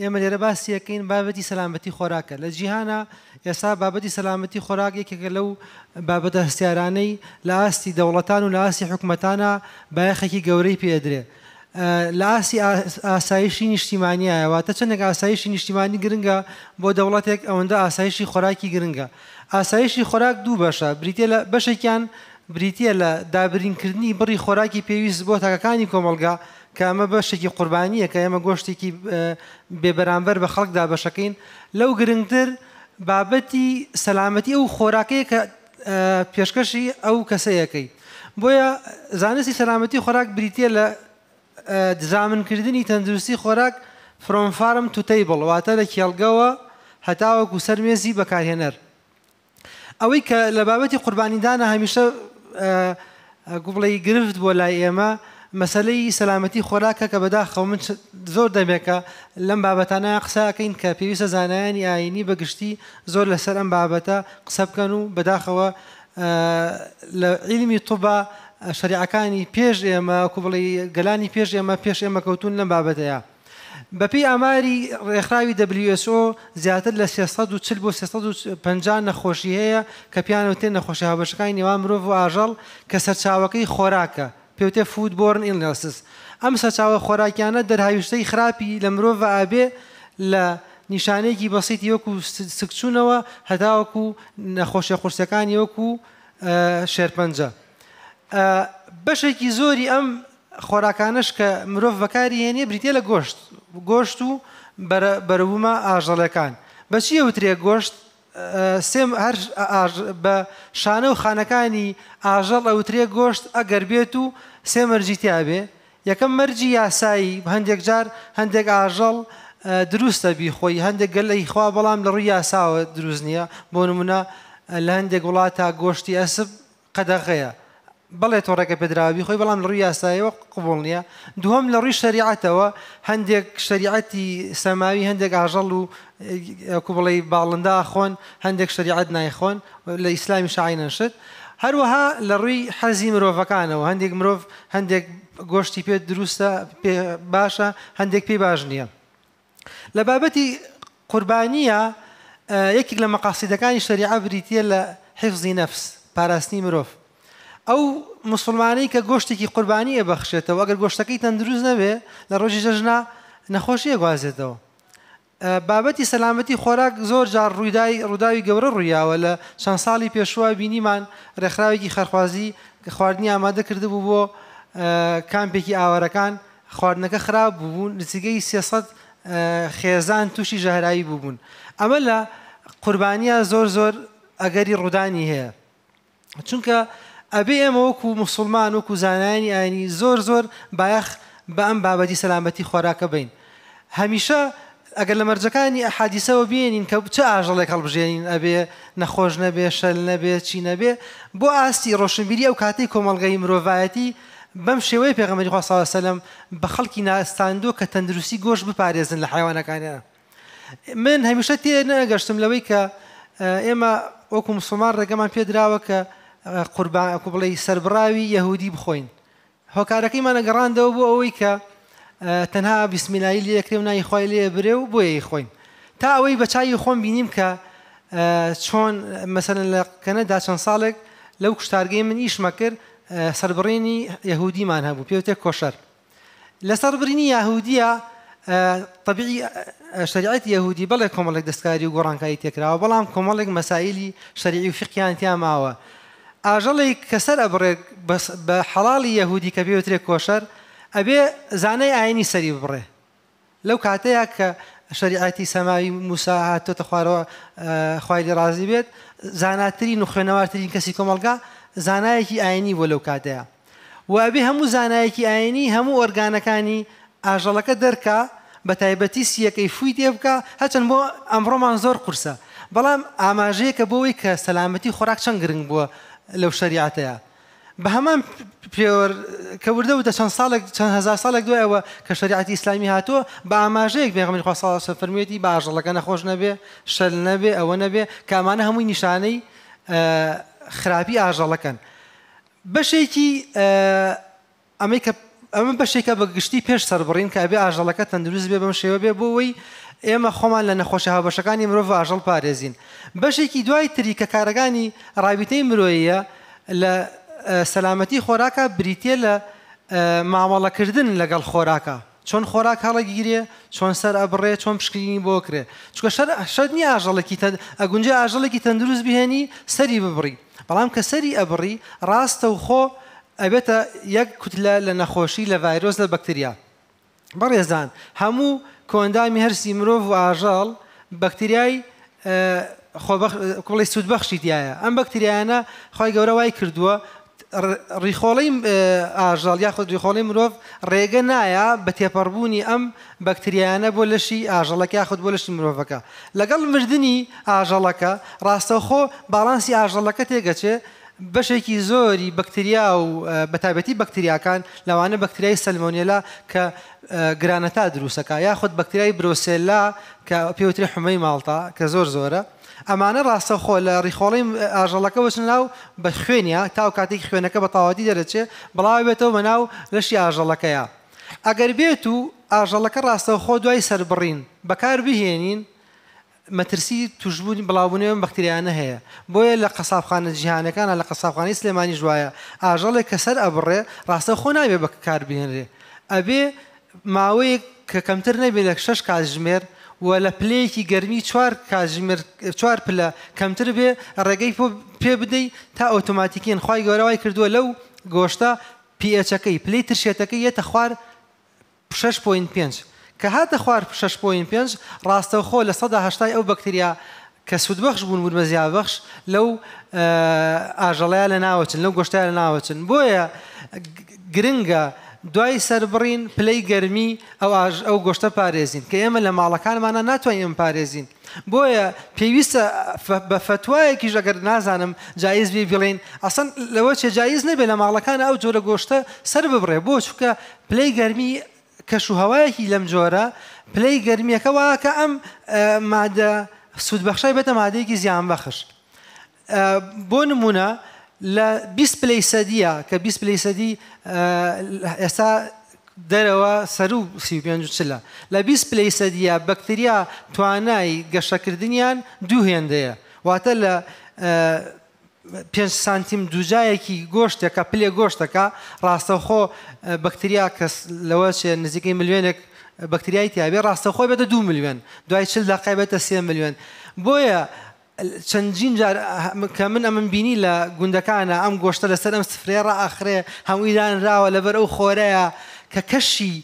ئێمە لێرە باسیەکەین بابەتی سەلامەتی خۆراکە لە جیهانە ئێستا بابەتی سەلامەتی خۆراک یەکێکە لەو بابەتە هەستیارانەی لە ئاستی دەوڵەتان و لە ئاسی حکوومەتانە بایەخێکی گەورەی پێدرێ. لە ئاسی ئاسایشی نیشتیمانیایەواتە چندێک ئاسایشی نیشتیمانی گرنگە بۆ دەوڵاتێک ئەوەندە ئاسایشی خۆراکی گرنگە. ئاسایشی خۆراک دوو بەشە بریتە لە بەشێکیان بریتە لە دابرینکردنی بڕی خۆراکی پێویست بۆ تاکەکانی کۆمەلگا کامە بەشێکی قوربانیە کە ئێمە گۆشتێکی بێبەرامبەر بە خەڵکدا بەشەکەین لەو گرنگتر بابەتی سەلامەتی ئەو خۆراکەیە کە پێشکەشی ئەو کەسەیەکەی بۆیە زانستی سەلامەتی خۆراک بریتە لە دزامنکردنی تەندروستی خۆراک فرۆنفارم توتەی بڵواتە لە کێڵگەوە هەتاوەکو سەرمێزی بەکارهێنەر ئەوەی کە لە بابەتی قوربانیدانە هەمیشە گوڵی گرفت بۆ لای ئێمە مەسلەی سەلامەتی خۆراکە کە بەداخەو من زۆر دەمێکە لەم بابەتانە قساکەین کە پێویستە زانایانی ئاینی بەگشتی زۆر لەسەر ئەم بابەتە قسە بکەن و بەداخەوە لە عیلمی توبا شریعەکانی پێش ئێمە کو بڵی گەلانی پێش ئێمە پێش ئێمە کەوتون لەم بابەتەیە. بەپی ئاماری ڕێکخراوی WSO زیاتر لە 340 بۆ 350 نەخۆشی هەیە کە پیانەوتێن نەخۆشی هاوبەشەکانی نێوان مرۆڤ و ئاژەڵ کە سەرچاوەکەی خۆراکە پێوتێ فود بۆرن ئینلسس ئەم سەچاوە خۆراکیانە دەرهاویشتەی خراپی لە مرۆڤ ئابێ لە نیشانێکی بەسییتی وەکو سکچوونەوە هەداوەکو نەخۆشیە قورسەکانی وەکو شێرپەنجە. بەشێکی زۆری ئەم خۆراکانش کە مرۆڤ بەکاری هێنێ بریتە لە گۆشت گۆشت و بەرەبوومە ئاژەڵەکان بەچی ئەوترێ گۆشت سێم هەر بە شانە و خانەکانی ئاژەڵ ئەوترێ گۆشت ئەگەر بێت و سێ مەرجیتیابێ یەکەم مەرجی یاسایی هەندێک جار هەندێک ئاژەڵ دروستە بیخۆی هەندێک گەلەی خوا بەڵام لە ڕووی یاساوە دروست نییە بۆ نمونە لە هەندێک وڵات تا گۆشتی ئەسب قەدەغەیە بەڵێ تۆڕێکە پێدراوی خۆی بەڵام لە ڕووی یاسایەوە قوبڵ نییە دووەم لە ڕووی شریعەتەوە هەندێک شریعەتی سەماوی هەندێک ئاژەڵ و ئەوکو بڵێ باڵندا خۆن هەندێک شریعەت نایخۆن لە ئیسلامی شعینەشت هەروەها لە ڕووی حەزی مرۆڤەکانەوە هەندێک مرۆڤ هەندێک گۆشتی پێ دروستە باشە هەندێک پێی باش نییە لە بابەتی قوربانیە یەکێک لە مەقاسیدەکانی شریعە بریتە لە حیفزی نەفس پاراستنی مرۆڤ ئەو مسلمانەی کە گۆشتێکی قوربانیە بەخشێتەوە ئەگەر گۆشتەکەی تەندروست نەبێ لە ڕۆژی جەژنا نەخۆشیە گوازێتەوە بابەتی سەلامەتی خۆراک زۆر جار ڕووداوی ڕووداوی گەورە ڕوویاوە لە چەند ساڵی پێشوە بینیمان ڕێکخراوێکی خەرخوازی خواردنی ئامادە کردبوو بۆ کامپێکی ئاوارەکان خواردنەکە خراپ بوون نزیگەی سیاست خێزان تووشی ژەهراایی بووبوون ئەمە لە قوربانیە زۆر زۆر ئەگەری ڕوودانی هەیە چونکە ئەبێ ئێمە وەکو مسلمان وەکو زانانی ئاینی زۆر زۆر بایەخ بە ئەم بابەتی سەلامەتی خۆراکە بین هەمیشە ئەگەر لە مەرجەکانی ئەحادیسەوە بینین کە چه ئاژەڵێک هەڵبژێنین ئەبێ نەخۆش نەبێ شەل نەبێ چی نەبێ بۆ ئاستی ڕۆشنبیری ئەو کاتەی کۆمەلگەی مرۆڤایەتی بەم شێوەی پێغەمەری خواسەلم بە خەڵکی ناستاندۆ کە تەندروستی گۆش بپارێزن لە حیوانەکانیان. من هەمیشە تێ نەگەشتم لەوەی کە ئێمە وەکو مسلمان ڕێگەمان پێدراوە کە قوربان کوبڵی سربراوی یەهودی بخۆین. هۆکارەکەیمانە گەڕاندەوە بۆ ئەوەی کە تەنها بیسمیلایی لەکرێ و نای خۆی لێ برێ و بۆیە خۆین تا ئەوەی بەچوی خۆم بینیم کە چۆن مەسەن لەکەنەدا چەند ساڵێک لەو کوشتارگەی من ئیشمە کرد سربڕێنی یهودیمان هەبوو پێوتێ کۆشەر لە سربرینی یاهودیە طبیعی شریعەت یهودی بەڵێ کۆمەڵێک دەستکاری و گۆڕانکاری تێکراوە بەڵام کۆمەڵێک مەسایلی شەریعی و فقییان تیا ماوە ئاژەڵی کەسەر ئەبڕێ بە حەڵی یەهودی کە پێوترێ کۆشەر ئەبێ زانەی ئاینی سەری بڕێ لەو کاتەیە کە شریعەتی سەماوی موسا هاتۆتە خوارەوە خوای ڕازی بێت زاناتری و خوێنەوارترین کەسی کۆمەلگا زانایەکی ئاینی بۆ لەو کاتەیە وابێ هەموو زانایەکی ئاینی هەموو ئۆرگانەکانی ئاژەڵەکە دەرکا بە تایبەتی سیەکەی فوی تێ بکە هەچەند بۆ ئەمڕۆمان زۆر قورسە بەڵام ئاماژەیە کە بۆەوەی کە سەلامەتی خۆراک چەند گرنگ بووە لەو شریعەتەیە بە هەمان کە وردەوتە چەند ساڵێک چەند هزار ساڵێک دوایەوە کە شریعەتی ئسلامی هاتووە بە ئاماژەیەک بێغمنی خوا ساڵ سەفرمێتی باژەڵەکە نەخۆش نەبێ شەل نەبێ ئەوە نەبێ کامانە هەمووی نیشانەی خراپی ئاژەڵەکەن بەشێکی ئەمەی کە ئەمە بەشێکە بە گشتی پێش سەربڕین کە بێ ئاژەڵەکە تەندروست بێ بەم شێوە بێ بۆەوەی ئێمە خۆمان لە نەخۆشە هاوبەشەکانی مرۆڤ ئاژەڵ پارێزین بەشێکی دوای تری کە کارەکانی ڕابیتەی مرۆیە لە سەلامەتی خۆراکە بریتە لە ماوەڵەکردن لەگەڵ خۆراکە چۆن خۆراک هەڵە گیرێ چۆن سەر ئەبڕێ چۆن پشکنی بۆ کرێ چکە شەدنی ئاژەڵێکی تەن ئەگونجە ئاژەڵێکی تەندروست بهێنی سەری ببڕی بەڵام کە سەری ئەبڕی ڕاستە و خۆ ئەبێتە یەک کوتلە لە نەخۆشی لە ڤایرۆز لە بەکتریا بەڕێزان هەموو کۆندامی هەرسی مرۆڤ و ئاژەڵ بەکتریای کوڵی سوودبەخشی دیایە ئەم بەکتریانە خی گەورە وای کردووە ڕیخۆڵی ئاژال یاخود ریخۆڵی مرۆڤ ڕێگە نایە بە تێپەڕبوونی ئەم بەکتریانە بۆ لەشی ئاژەڵەکە یاخود بۆ لەشی مرۆڤەکە لەگەڵ مردنی ئاژەڵەکە ڕاستەخۆ باڵانسی ئاژەڵەکە تێگەچێ بەشێکی زۆری بەکتریا و بەتابەتی بەکتریاکان لەوانە بەکتریای سلمۆنیلا کە گرانەتا دروستەکە یاخود بەکتریای برۆسێلا کە پێوتری حمەی ماڵتا کە زۆر زۆرە ئەمانە ڕاستە خۆ لە ڕیخۆڵی ئاژەڵەکە وچن ناو بە خوێنە تاو کاتێک خوێنەکە بە تاواتی دەرەچێ بڵاو بێتەوە بە ناو لەشی ئاژەڵەکەیە. ئەگەر بێت و ئاژەڵەکە ڕاستە خۆ دوای سربڕین بەکار بهێنین مەترسی توشببوونی بڵاوبوونەوە بەکتریانە هەیە بۆیە لە قەسابخانە جیهانەکانە لە قەسابخانی سلێمانی ژوایە ئاژەڵێک کە سەر ئەبڕێ ڕاستە خۆ نابێ بە کار بهێنرێ ئەبێ ماوەیەک کە کەمتر نەبێت لە شش کاتژمێر و لە پلەیەکی گەرمی چوار کاژمر چوار پلە کەمتر بێ ڕێگەی پێ بدەیت تا ئۆتۆماتیکیان خی گەۆرەوای کردووە لەو گۆشتا پیچەکەی پلی ترشێتەکەی یەتە خوار 6.5 کە هاتە خوار 6.5 ڕاستەوخۆ لە سەداهشتای ئەو بەکتریا کە سوودبەخش بوون ورمەزیابەخش لەو ئاژەڵەیە لە ناوچن لەو گۆشتای لە ناوچن بۆیە گرنگە دوای سربڕین پلەی گەرمی ئەو ئەو گۆشتە پارێزین کە ئێمە لە ماڵەکانمانە ناتوانین پارێزین بۆیە پێویستە بە فتوایەکی ژەگەر نازانم جایز بێ بڵین ئەسن لەوە چێ جایز نەبێ لە ماڵەکان ئەو جۆرە گۆشتە سەر ببڕێ بۆ چکە پلەی گەرمی کەش و هەوایەکی لەم جۆرە پلەی گەرمیەکە واکە ئەم مادە سوودبەخشای بێتە مادەیەکی زیان بەخش بۆ نمونە لە 20 پلیسەدیە کە 20 پلیسەدی ئێستا دەرەوە سەر و سیپێنجلە لە 20 پلیسەدیە بەکتریا توانای گەشەکردنیان دوو هێندەیە واتە لە پێ سانتیم دووجایەکی گۆشتێکە پلێ گۆشتەکە ڕاستەخۆ بەکتریا کەس لەوە چێ نزیکەی ملیێنێک بەکتریای تیاابێ ڕاستەخۆی بێتە دو میلیۆن دوای چل دەقای بێتە سێ میلیۆن بۆیە چەندین جار کە من ئەمن بینی لە گوندەکانە ئەم گۆشتە لەسەر ئەم سفرێ ڕاخرێ هەموویدان راوە لەبەر ئەو خۆرەیە کە کەشی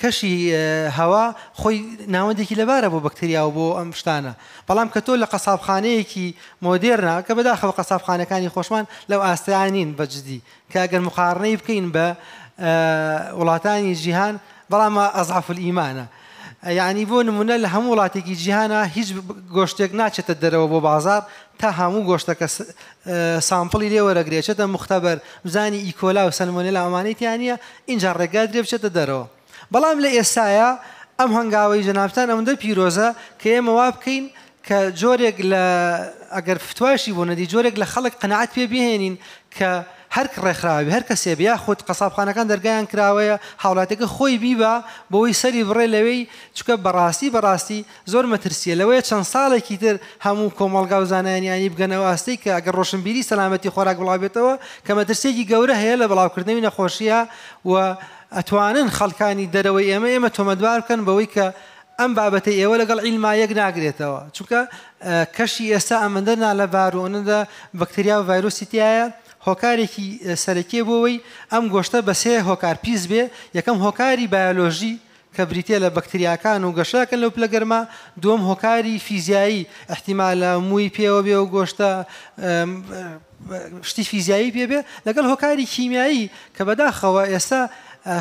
کەشی هەوا خۆی ناوەندێکی لەبارە بۆ بەکتریاوە بۆ ئەم شتانە بەڵام کە تۆ لە قەسابخانەیەکی مۆدێرنا کە بەداخەوە قەسابخانەکانی خۆشمان لەو ئاستیانین بەجددی کە ئەگەر مخارڕەی بکەین بە وڵاتانی جیهان بەڵام ئەزعاف ئیمانە یعنی بۆ نمونە لە هەموو وڵاتێکی جیهانە هیچ گۆشتێک ناچێتە دەرەوە بۆ بازار تا هەموو گۆشتەکە سامپڵی لێ وەرەگرێچێتە مختبەر بزانی ئیکۆلا و سلمونێ لە ئەمانەتیان نیە اینجا ڕێگا درێبچێتە دەرەوە بەڵام لە ئێسایە ئەم هەنگاوی جەنابان ئەمدە پیرۆزە کە ئێمە وا بکەین کە جۆرێک لە ئەگەر فتواشی بۆ نەدی جۆرێک لە خەڵک قەنعات پێ بهێنین کە هەرک ڕێکخراوی هەر کە سێبیا خودت قەسابخانەکان دەرگیان کراوەیە هاوڵاتەکە خۆی بیبە بۆی سەری بڕێ لەوەی چکە بەڕاستی بەڕاستی زۆر مەترسیە لەوەیە چەند ساڵێکی تر هەموو کۆمەلگا و زانانیانی بگەنەوە ئاستی کە ئەگە ڕۆشنبیری سەلامەتی خۆراک وڵاوێتەوە کە مەترسێکی گەورە هەیە لە بەڵاوکردنەوەی نەخۆشیە و ئەتوانن خەڵکانی دەرەوەی ئێمە ئێمە تۆمەدوار بکەن بەوەی کە ئەم بابەتی ئێوە لەگەڵ ئیلما یەک ناگرێتەوە چونکە کەشی ئێستا ئەمەندە نالەبارونەدا بەکتریا و ڤایرۆسیتیایە هۆکارێکی سەرەکیە بۆەوەی ئەم گۆشتە بەسێ هۆکار پیس بێ یەکەم هۆکاری بایۆلۆژی کە بریتە لە بەکتریاکان و گەشاکە لەو پلەگەرما دوم هۆکاری فیزیایی احتیمال لە مووی پێوە بێ و گۆشتە شتی فیزیایی پێ بێ لەگەڵ هۆکاری کیمیایی کە بەداخەوە ئێستا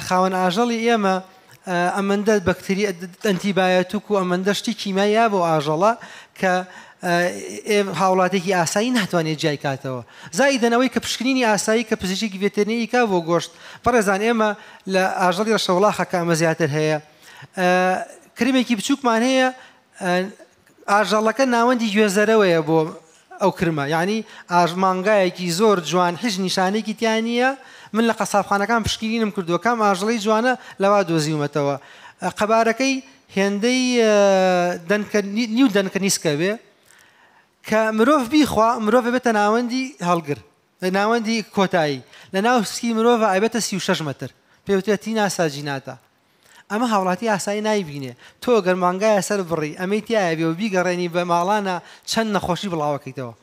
خاوەن ئاژەڵی ئێمە ئەمەندە بەکتری ئەنتیبایەتوک و ئەمەندە شتی کیمایا بۆ ئاژەڵە کە هاوڵاتێکی ئاسایی ناتوانێت جیای کاتەوە زای دەنەوەی کە پشکنینی ئاسایی کە پزیشکی وێتێنەی کا بۆ گۆشت پەرێزان ئێمە لە ئاژەڵی ڕەشەوڵا خەکامە زیاتر هەیە کرمێکی بچووکمان هەیە ئاژەڵەکە ناوەندی گوێزەرەوەیە بۆ ئەو کرمە یعنی ئاژمانگایەکی زۆر جوان هیچ نیشانێکی تیانە من لە قەسابخانەکان پشکینم کردووە کام ئاژڵی جوانە لەوا دۆزیومەتەوە قەبارەکەی هێندەی نیو دەنکە نیسکە بێ کە مرۆڤ بیخوا مرۆڤ بێتە ناوەندی هەڵگر ناوەندی کۆتایی لە ناوسکی مرۆڤ ئایبەتە سی و شش متر پێوتێتی ناساجیناتە ئەمە هاوڵاتی ئاسایی نایبینێ تۆ گەرمانگایە سەر بڕی ئەمەیتیایە بێ و بیگەڕێنی بە ماڵانە چەند نەخۆشی بڵاوەکەیتەوە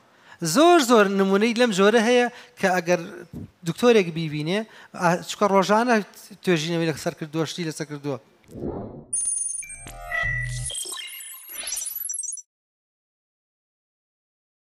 زۆر زۆر نمونەی لەم جۆرە هەیە کە ئەگەر دکتۆرێک بیبینێ چکە ڕۆژانە توێژینەوەی لەسەر کردوشتی لەسەر کردووە.